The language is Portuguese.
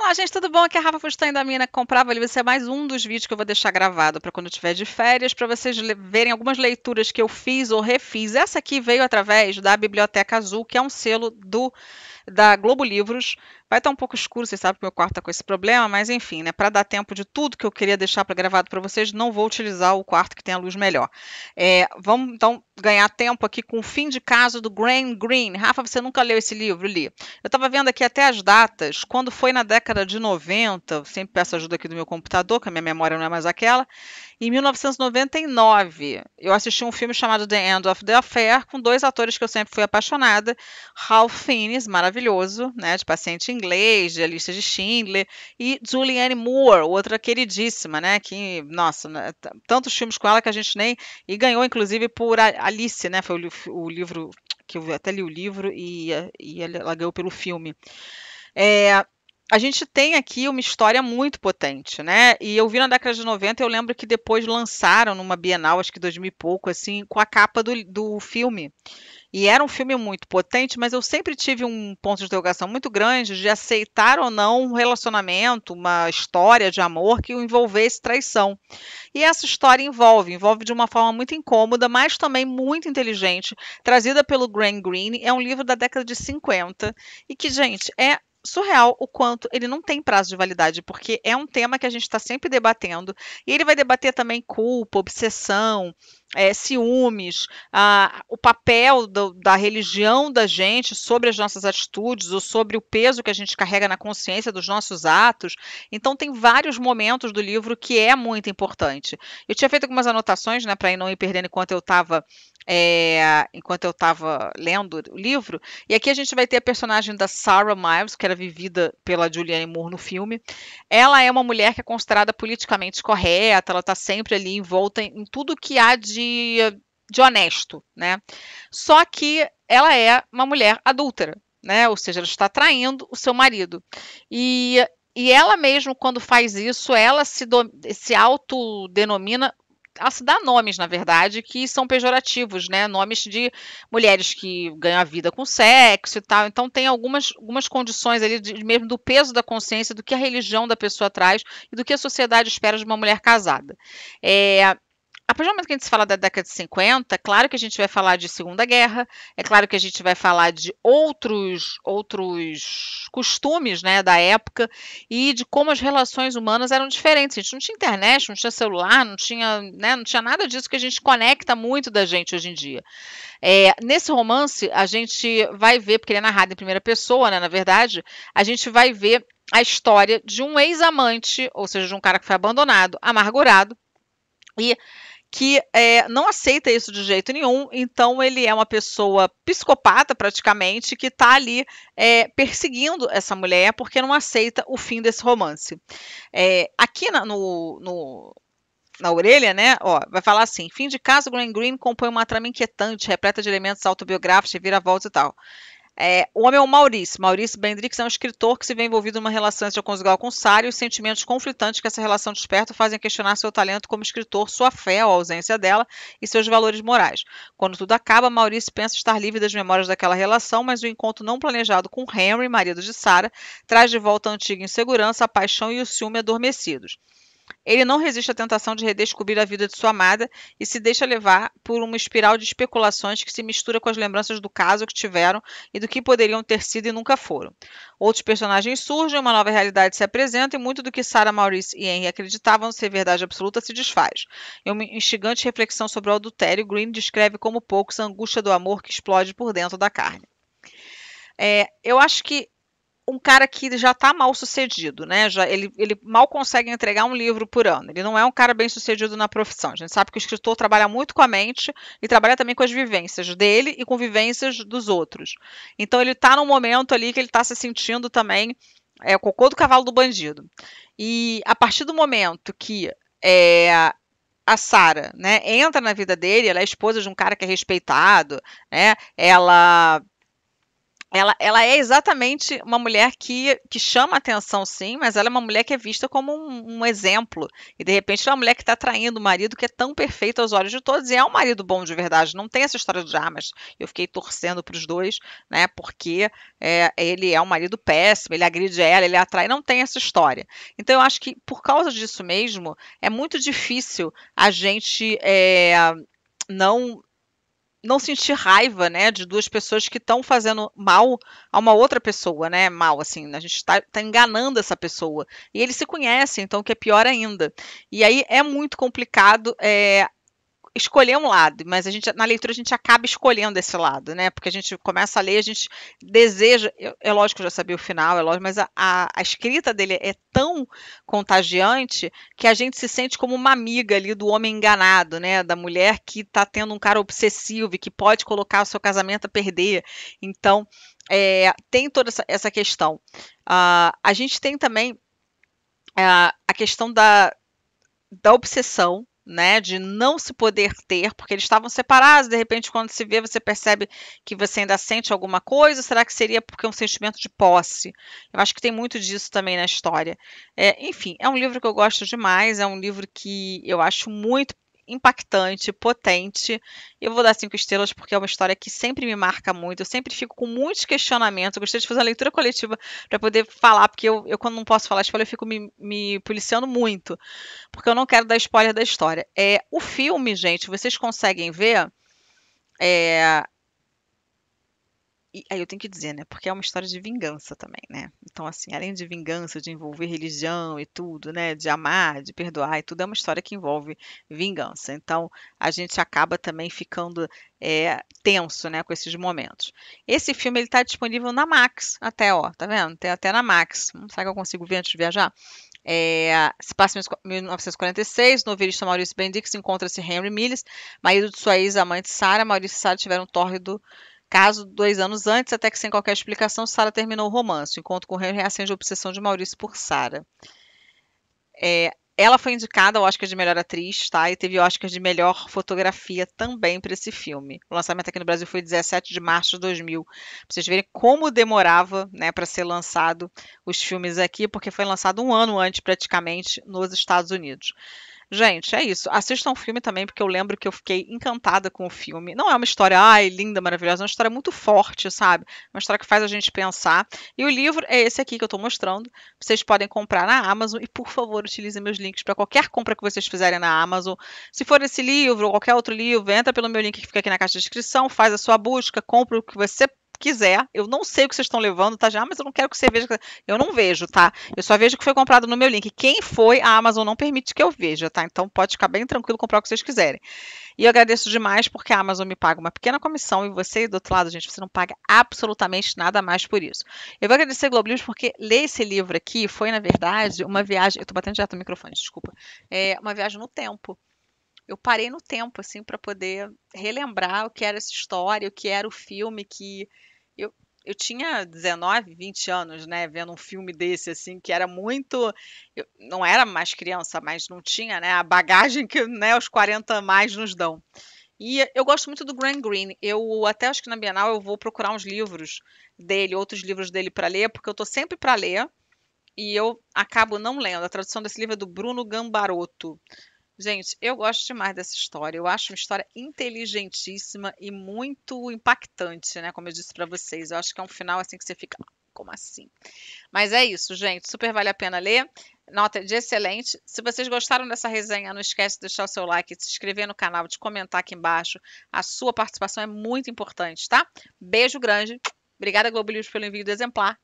Olá, gente, tudo bom? Aqui é a Rafa Fustain da Mina Comprava ali. Esse é mais um dos vídeos que eu vou deixar gravado para quando eu tiver de férias, para vocês verem algumas leituras que eu fiz ou refiz. Essa aqui veio através da Biblioteca Azul, que é um selo do da Globo Livros, Vai estar tá um pouco escuro, vocês sabem que meu quarto está com esse problema, mas enfim, né? Para dar tempo de tudo que eu queria deixar pra, gravado para vocês, não vou utilizar o quarto que tem a luz melhor. É, vamos então ganhar tempo aqui com o fim de caso do Graham Greene. Rafa, você nunca leu esse livro? Li. Eu estava vendo aqui até as datas. Quando foi na década de 90, sempre peço ajuda aqui do meu computador, que a minha memória não é mais aquela. Em 1999, eu assisti um filme chamado The End of the Affair, com dois atores que eu sempre fui apaixonada. Ralph Fiennes, maravilhoso, né, de paciente inglês, de A Lista de Schindler, e Julianne Moore, outra queridíssima, né? Que, nossa, né, tantos filmes com ela que a gente nem. E ganhou, inclusive, por Alice, né? Foi o, o livro que eu até li o livro e, e ela ganhou pelo filme. É, a gente tem aqui uma história muito potente, né? E eu vi na década de 90, eu lembro que depois lançaram numa Bienal, acho que 2000 e pouco, assim, com a capa do, do filme. E era um filme muito potente, mas eu sempre tive um ponto de interrogação muito grande de aceitar ou não um relacionamento, uma história de amor que envolvesse traição. E essa história envolve, envolve de uma forma muito incômoda, mas também muito inteligente, trazida pelo Graham Greene. É um livro da década de 50 e que, gente, é surreal o quanto ele não tem prazo de validade, porque é um tema que a gente está sempre debatendo. E ele vai debater também culpa, obsessão, é, ciúmes, a, o papel do, da religião da gente sobre as nossas atitudes ou sobre o peso que a gente carrega na consciência dos nossos atos. Então, tem vários momentos do livro que é muito importante. Eu tinha feito algumas anotações né, para não ir perdendo enquanto eu estava é, enquanto eu estava lendo o livro. E aqui a gente vai ter a personagem da Sarah Miles, que era vivida pela Julianne Moore no filme. Ela é uma mulher que é considerada politicamente correta, ela está sempre ali envolta em, em tudo que há de, de honesto, né? Só que ela é uma mulher adúltera. Né? Ou seja, ela está traindo o seu marido. E e ela mesmo, quando faz isso, ela se, do, se autodenomina a se dar nomes, na verdade, que são pejorativos, né? Nomes de mulheres que ganham a vida com sexo e tal. Então tem algumas, algumas condições ali de, mesmo do peso da consciência, do que a religião da pessoa traz e do que a sociedade espera de uma mulher casada. É, a partir do momento que a gente fala da década de 50, é claro que a gente vai falar de Segunda Guerra, é claro que a gente vai falar de outros outros costumes né, da época e de como as relações humanas eram diferentes. A gente não tinha internet, não tinha celular, não tinha, né, não tinha nada disso que a gente conecta muito da gente hoje em dia. É, nesse romance, a gente vai ver, porque ele é narrado em primeira pessoa, né, na verdade, a gente vai ver a história de um ex-amante, ou seja, de um cara que foi abandonado, amargurado, e que é, não aceita isso de jeito nenhum, então ele é uma pessoa psicopata praticamente que está ali é, perseguindo essa mulher porque não aceita o fim desse romance. É, aqui na, no, no na orelha, né? Ó, vai falar assim: fim de caso, Glenn Green compõe uma trama inquietante, repleta de elementos autobiográficos, vira volta e tal. É, o homem é o Maurício. Maurício Bendrix é um escritor que se vê envolvido numa relação extraconjugal com Sara e os sentimentos conflitantes que essa relação desperta fazem questionar seu talento como escritor, sua fé ou ausência dela e seus valores morais. Quando tudo acaba, Maurício pensa estar livre das memórias daquela relação, mas o encontro não planejado com Henry, marido de Sara, traz de volta a antiga insegurança, a paixão e o ciúme adormecidos. Ele não resiste à tentação de redescobrir a vida de sua amada e se deixa levar por uma espiral de especulações que se mistura com as lembranças do caso que tiveram e do que poderiam ter sido e nunca foram. Outros personagens surgem, uma nova realidade se apresenta e muito do que Sarah Maurice e Henry acreditavam ser verdade absoluta se desfaz. Em uma instigante reflexão sobre o adultério, Green descreve como poucos a angústia do amor que explode por dentro da carne. É, eu acho que um cara que já está mal sucedido, né? Já, ele, ele mal consegue entregar um livro por ano. Ele não é um cara bem sucedido na profissão. A gente sabe que o escritor trabalha muito com a mente e trabalha também com as vivências dele e com vivências dos outros. Então ele está num momento ali que ele está se sentindo também é, o cocô do cavalo do bandido. E a partir do momento que é, a Sara, né, entra na vida dele, ela é esposa de um cara que é respeitado, né? Ela ela, ela é exatamente uma mulher que, que chama atenção, sim, mas ela é uma mulher que é vista como um, um exemplo. E de repente é uma mulher que está traindo o marido que é tão perfeito aos olhos de todos. E é um marido bom de verdade, não tem essa história de armas. Ah, eu fiquei torcendo para os dois, né? Porque é, ele é um marido péssimo, ele agride ela, ele atrai, não tem essa história. Então eu acho que por causa disso mesmo, é muito difícil a gente é, não não sentir raiva, né, de duas pessoas que estão fazendo mal a uma outra pessoa, né, mal, assim, a gente está tá enganando essa pessoa, e eles se conhecem, então que é pior ainda, e aí é muito complicado é, escolher um lado, mas a gente na leitura a gente acaba escolhendo esse lado, né? Porque a gente começa a ler, a gente deseja. É lógico que eu já sabia o final, é lógico, mas a, a, a escrita dele é tão contagiante que a gente se sente como uma amiga ali do homem enganado, né? Da mulher que tá tendo um cara obsessivo e que pode colocar o seu casamento a perder. Então, é, tem toda essa, essa questão. Uh, a gente tem também uh, a questão da, da obsessão né, de não se poder ter, porque eles estavam separados, de repente quando se vê, você percebe que você ainda sente alguma coisa, será que seria porque é um sentimento de posse? Eu acho que tem muito disso também na história. É, enfim, é um livro que eu gosto demais, é um livro que eu acho muito impactante, potente. Eu vou dar cinco estrelas porque é uma história que sempre me marca muito. Eu sempre fico com muitos questionamentos. Eu gostaria de fazer uma leitura coletiva para poder falar, porque eu, eu, quando não posso falar spoiler, eu fico me, me, policiando muito, porque eu não quero dar spoiler da história. É O filme, gente, vocês conseguem ver. É, e aí eu tenho que dizer, né? Porque é uma história de vingança também, né? Então, assim, além de vingança, de envolver religião e tudo, né? De amar, de perdoar e tudo, é uma história que envolve vingança. Então, a gente acaba também ficando é, tenso, né? Com esses momentos. Esse filme, ele tá disponível na Max até, ó. Tá vendo? Tem até na Max. Hum, será que eu consigo ver antes de viajar? É, se passa em 1946, novelista Maurício Bendix encontra-se Henry Mills, marido de sua ex-amante sara Maurício e Sara tiveram um tórrido Caso dois anos antes, até que sem qualquer explicação, Sara terminou o romance. O encontro com Henry acende a obsessão de Maurício por Sara. É, ela foi indicada ao Oscar de melhor atriz, tá? E teve Oscar de melhor fotografia também para esse filme. O lançamento aqui no Brasil foi 17 de março de 2000. Pra vocês verem como demorava, né, para ser lançado os filmes aqui, porque foi lançado um ano antes praticamente nos Estados Unidos. Gente, é isso. Assistam o filme também, porque eu lembro que eu fiquei encantada com o filme. Não é uma história, ai, linda, maravilhosa, é uma história muito forte, sabe? É uma história que faz a gente pensar. E o livro é esse aqui que eu estou mostrando. Vocês podem comprar na Amazon e, por favor, utilizem meus links para qualquer compra que vocês fizerem na Amazon. Se for esse livro ou qualquer outro livro, entra pelo meu link que fica aqui na caixa de descrição, faz a sua busca, compra o que você quiser. Eu não sei o que vocês estão levando, tá? Já, ah, mas eu não quero que você veja. Eu não vejo, tá? Eu só vejo o que foi comprado no meu link. Quem foi, a Amazon não permite que eu veja, tá? Então pode ficar bem tranquilo comprar o que vocês quiserem. E eu agradeço demais porque a Amazon me paga uma pequena comissão e você, do outro lado, gente, você não paga absolutamente nada mais por isso. Eu vou agradecer a Globo Livros porque ler esse livro aqui foi, na verdade, uma viagem. Eu tô batendo direto no microfone, desculpa. É uma viagem no tempo eu parei no tempo, assim, para poder relembrar o que era essa história, o que era o filme que. Eu, eu tinha 19, 20 anos, né, vendo um filme desse, assim, que era muito. Eu não era mais criança, mas não tinha, né, a bagagem que né, os 40 mais nos dão. E eu gosto muito do Grant Green. Eu até acho que na Bienal eu vou procurar uns livros dele, outros livros dele para ler, porque eu estou sempre para ler e eu acabo não lendo. A tradução desse livro é do Bruno Gambaroto. Gente, eu gosto demais dessa história. Eu acho uma história inteligentíssima e muito impactante, né? Como eu disse para vocês, eu acho que é um final assim que você fica, ah, como assim? Mas é isso, gente. Super vale a pena ler. Nota de excelente. Se vocês gostaram dessa resenha, não esquece de deixar o seu like, de se inscrever no canal, de comentar aqui embaixo. A sua participação é muito importante, tá? Beijo grande. Obrigada, Globo News, pelo envio do exemplar.